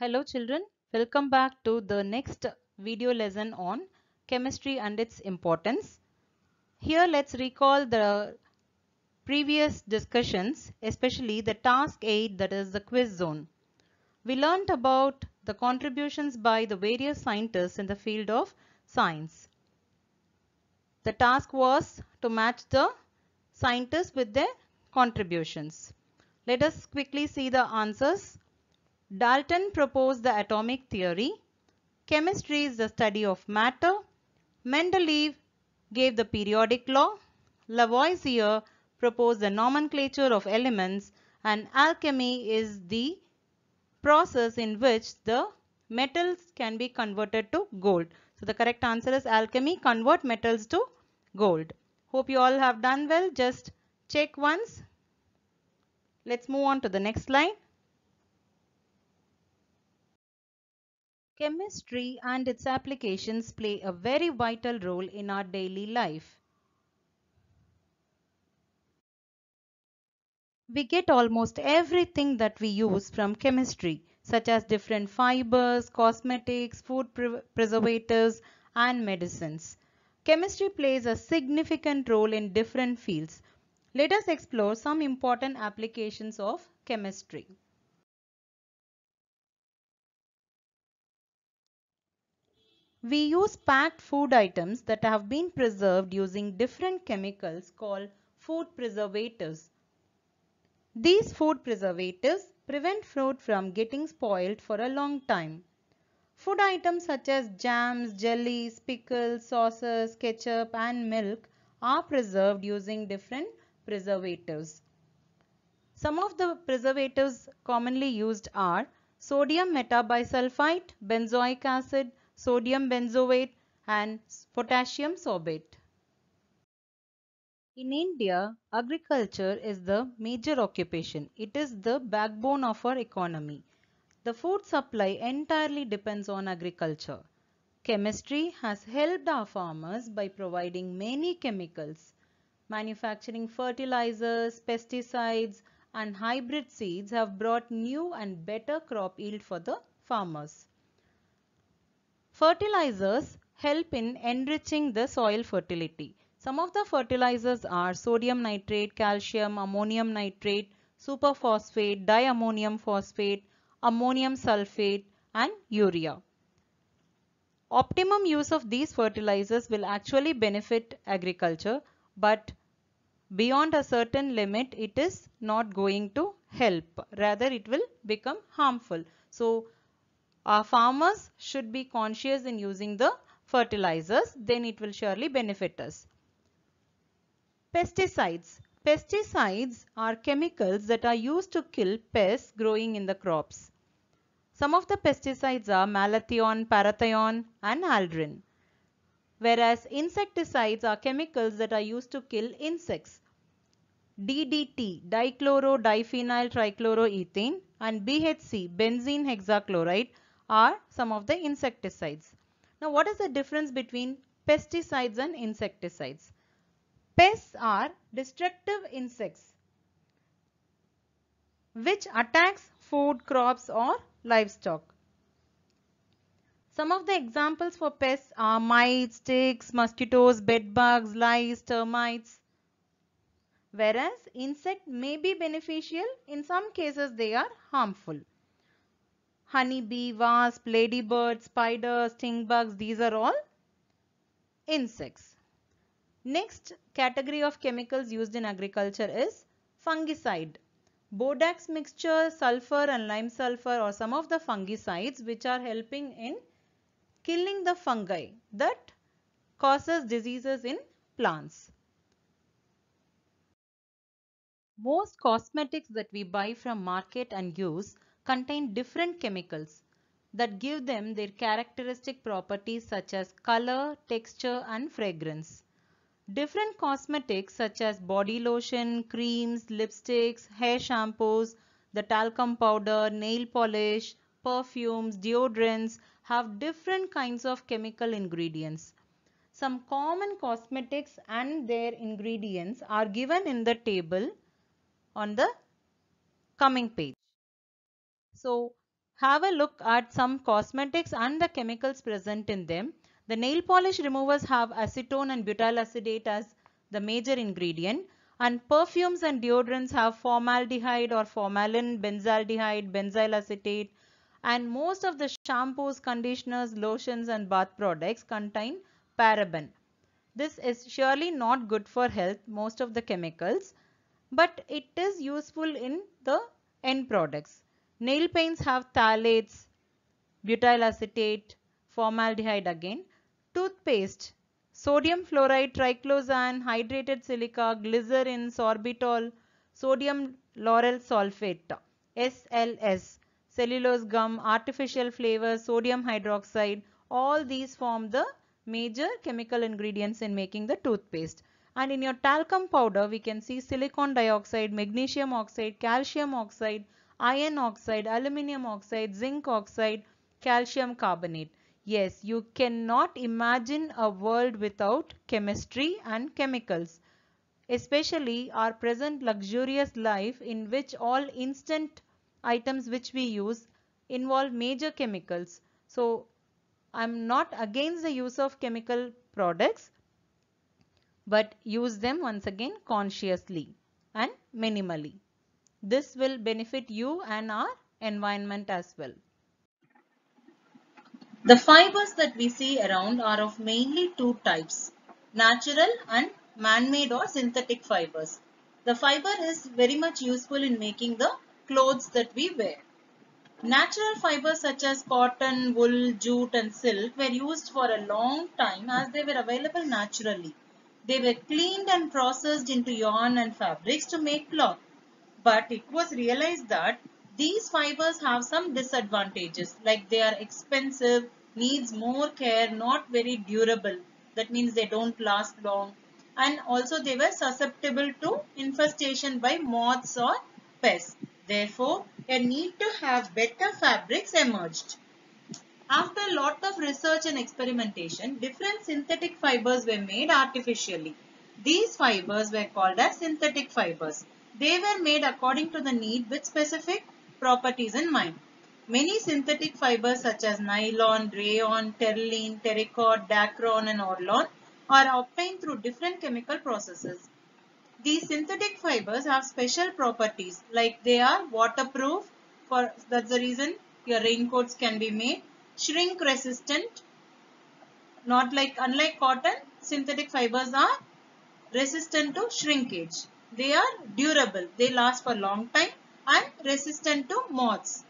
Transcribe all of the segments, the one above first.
Hello children, welcome back to the next video lesson on chemistry and its importance. Here let's recall the previous discussions, especially the task 8 that is the quiz zone. We learnt about the contributions by the various scientists in the field of science. The task was to match the scientists with their contributions. Let us quickly see the answers Dalton proposed the atomic theory. Chemistry is the study of matter. Mendeleev gave the periodic law. Lavoisier proposed the nomenclature of elements and alchemy is the process in which the metals can be converted to gold. So the correct answer is alchemy convert metals to gold. Hope you all have done well. Just check once. Let's move on to the next slide. Chemistry and its applications play a very vital role in our daily life. We get almost everything that we use from chemistry such as different fibers, cosmetics, food pre preservatives and medicines. Chemistry plays a significant role in different fields. Let us explore some important applications of chemistry. We use packed food items that have been preserved using different chemicals called food preservatives. These food preservatives prevent fruit from getting spoiled for a long time. Food items such as jams, jellies, pickles, sauces, ketchup and milk are preserved using different preservatives. Some of the preservatives commonly used are sodium metabisulfite, benzoic acid, sodium benzoate and potassium sorbate. In India, agriculture is the major occupation. It is the backbone of our economy. The food supply entirely depends on agriculture. Chemistry has helped our farmers by providing many chemicals. Manufacturing fertilizers, pesticides and hybrid seeds have brought new and better crop yield for the farmers. Fertilizers help in enriching the soil fertility. Some of the fertilizers are sodium nitrate, calcium, ammonium nitrate, superphosphate, diammonium phosphate, ammonium sulfate and urea. Optimum use of these fertilizers will actually benefit agriculture but beyond a certain limit it is not going to help rather it will become harmful. So uh, farmers should be conscious in using the fertilizers then it will surely benefit us. Pesticides. Pesticides are chemicals that are used to kill pests growing in the crops. Some of the pesticides are malathion, parathion and aldrin. Whereas insecticides are chemicals that are used to kill insects. DDT, dichloro, diphenyl trichloroethane and BHC, benzene hexachloride are some of the insecticides. Now what is the difference between pesticides and insecticides? Pests are destructive insects which attacks food, crops or livestock. Some of the examples for pests are mites, ticks, mosquitoes, bed bugs, lice, termites. Whereas insect may be beneficial, in some cases they are harmful honeybee, wasp, ladybird, spider, sting bugs, these are all insects. Next category of chemicals used in agriculture is fungicide. Bodax mixture, sulfur and lime sulfur are some of the fungicides which are helping in killing the fungi that causes diseases in plants. Most cosmetics that we buy from market and use contain different chemicals that give them their characteristic properties such as color, texture and fragrance. Different cosmetics such as body lotion, creams, lipsticks, hair shampoos, the talcum powder, nail polish, perfumes, deodorants have different kinds of chemical ingredients. Some common cosmetics and their ingredients are given in the table on the coming page. So have a look at some cosmetics and the chemicals present in them. The nail polish removers have acetone and butyl acetate as the major ingredient and perfumes and deodorants have formaldehyde or formalin, benzaldehyde, benzyl acetate and most of the shampoos, conditioners, lotions and bath products contain paraben. This is surely not good for health, most of the chemicals, but it is useful in the end products. Nail paints have phthalates, butyl acetate, formaldehyde again. Toothpaste, sodium fluoride, triclosan, hydrated silica, glycerin, sorbitol, sodium laurel sulfate, SLS, cellulose gum, artificial flavors, sodium hydroxide, all these form the major chemical ingredients in making the toothpaste. And in your talcum powder, we can see silicon dioxide, magnesium oxide, calcium oxide, iron oxide, aluminium oxide, zinc oxide, calcium carbonate. Yes, you cannot imagine a world without chemistry and chemicals, especially our present luxurious life in which all instant items which we use involve major chemicals. So, I am not against the use of chemical products, but use them once again consciously and minimally. This will benefit you and our environment as well. The fibers that we see around are of mainly two types, natural and man-made or synthetic fibers. The fiber is very much useful in making the clothes that we wear. Natural fibers such as cotton, wool, jute and silk were used for a long time as they were available naturally. They were cleaned and processed into yarn and fabrics to make cloth but it was realized that these fibers have some disadvantages like they are expensive, needs more care, not very durable. That means they don't last long and also they were susceptible to infestation by moths or pests. Therefore, a need to have better fabrics emerged. After a lot of research and experimentation, different synthetic fibers were made artificially. These fibers were called as synthetic fibers. They were made according to the need with specific properties in mind. Many synthetic fibers such as nylon, rayon, terline, ptericot, dacron and orlon are obtained through different chemical processes. These synthetic fibers have special properties like they are waterproof for that's the reason your raincoats can be made, shrink resistant, not like unlike cotton synthetic fibers are resistant to shrinkage. They are durable. They last for long time and resistant to moths.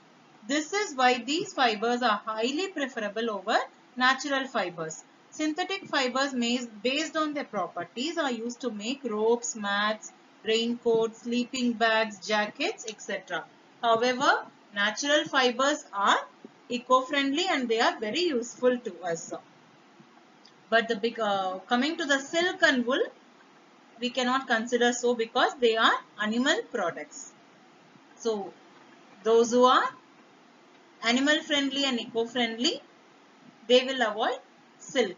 This is why these fibers are highly preferable over natural fibers. Synthetic fibers based on their properties are used to make ropes, mats, raincoats, sleeping bags, jackets, etc. However, natural fibers are eco-friendly and they are very useful to us. But the big, uh, coming to the silk and wool, we cannot consider so because they are animal products. So those who are animal friendly and eco-friendly, they will avoid silk.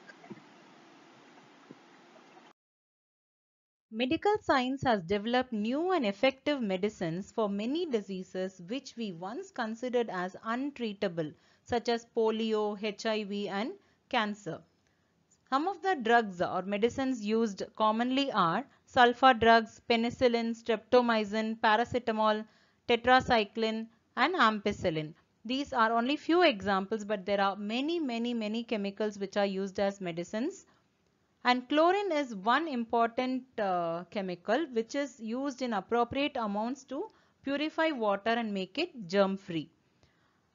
Medical science has developed new and effective medicines for many diseases which we once considered as untreatable such as polio, HIV and cancer. Some of the drugs or medicines used commonly are sulphur drugs, penicillin, streptomycin, paracetamol, tetracycline and ampicillin. These are only few examples but there are many many many chemicals which are used as medicines. And chlorine is one important uh, chemical which is used in appropriate amounts to purify water and make it germ free.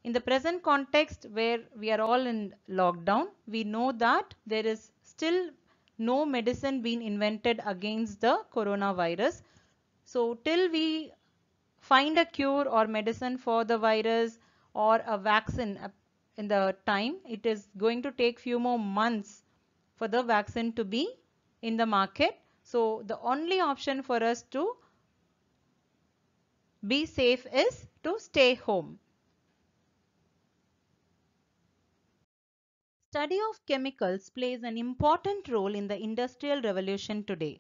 In the present context where we are all in lockdown, we know that there is still no medicine being invented against the coronavirus. So till we find a cure or medicine for the virus or a vaccine uh, in the time, it is going to take few more months for the vaccine to be in the market. So the only option for us to be safe is to stay home. study of chemicals plays an important role in the industrial revolution today.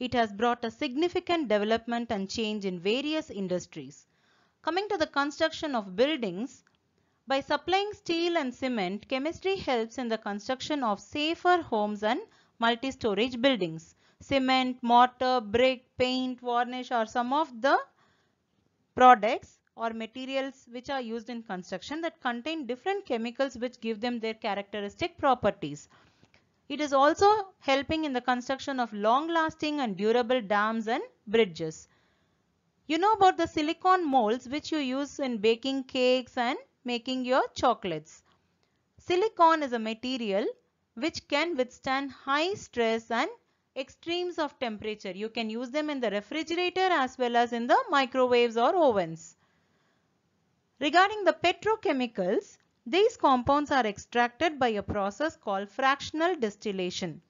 It has brought a significant development and change in various industries. Coming to the construction of buildings, by supplying steel and cement, chemistry helps in the construction of safer homes and multi-storage buildings. Cement, mortar, brick, paint, varnish are some of the products or materials which are used in construction that contain different chemicals which give them their characteristic properties. It is also helping in the construction of long lasting and durable dams and bridges. You know about the silicon molds which you use in baking cakes and making your chocolates. Silicon is a material which can withstand high stress and extremes of temperature. You can use them in the refrigerator as well as in the microwaves or ovens. Regarding the petrochemicals, these compounds are extracted by a process called fractional distillation.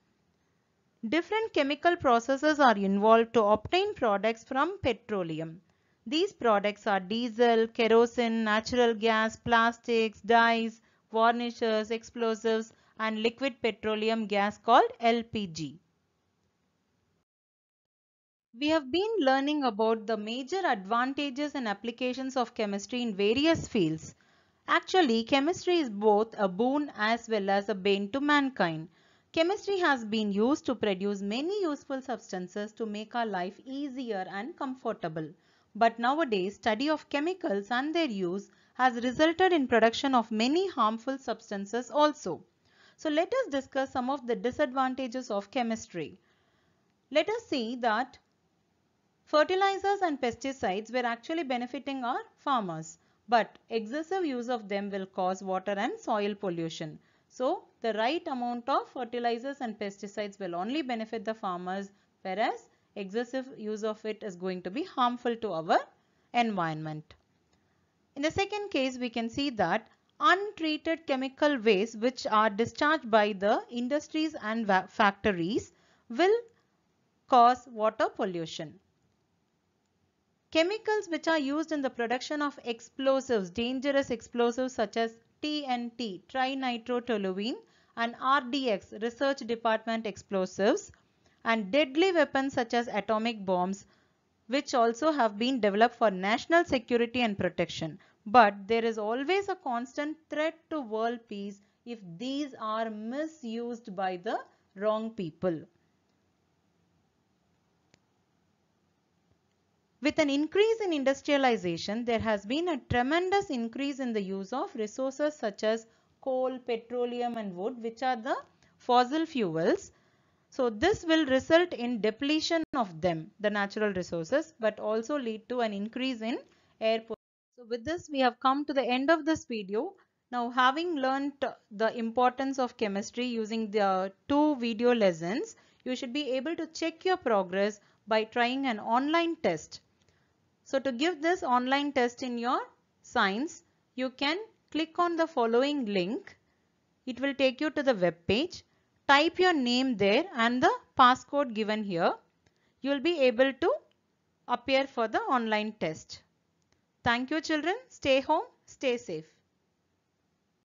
Different chemical processes are involved to obtain products from petroleum. These products are diesel, kerosene, natural gas, plastics, dyes, varnishes, explosives and liquid petroleum gas called LPG. We have been learning about the major advantages and applications of chemistry in various fields. Actually, chemistry is both a boon as well as a bane to mankind. Chemistry has been used to produce many useful substances to make our life easier and comfortable. But nowadays, study of chemicals and their use has resulted in production of many harmful substances also. So let us discuss some of the disadvantages of chemistry. Let us see that Fertilizers and pesticides were actually benefiting our farmers, but excessive use of them will cause water and soil pollution. So, the right amount of fertilizers and pesticides will only benefit the farmers, whereas excessive use of it is going to be harmful to our environment. In the second case, we can see that untreated chemical waste which are discharged by the industries and factories will cause water pollution. Chemicals which are used in the production of explosives, dangerous explosives such as TNT, trinitrotoluene and RDX, Research Department Explosives and deadly weapons such as atomic bombs which also have been developed for national security and protection. But there is always a constant threat to world peace if these are misused by the wrong people. With an increase in industrialization, there has been a tremendous increase in the use of resources such as coal, petroleum and wood which are the fossil fuels. So this will result in depletion of them, the natural resources, but also lead to an increase in air pollution. So with this, we have come to the end of this video. Now having learnt the importance of chemistry using the two video lessons, you should be able to check your progress by trying an online test. So to give this online test in your science, you can click on the following link. It will take you to the web page. Type your name there and the passcode given here. You will be able to appear for the online test. Thank you children. Stay home. Stay safe.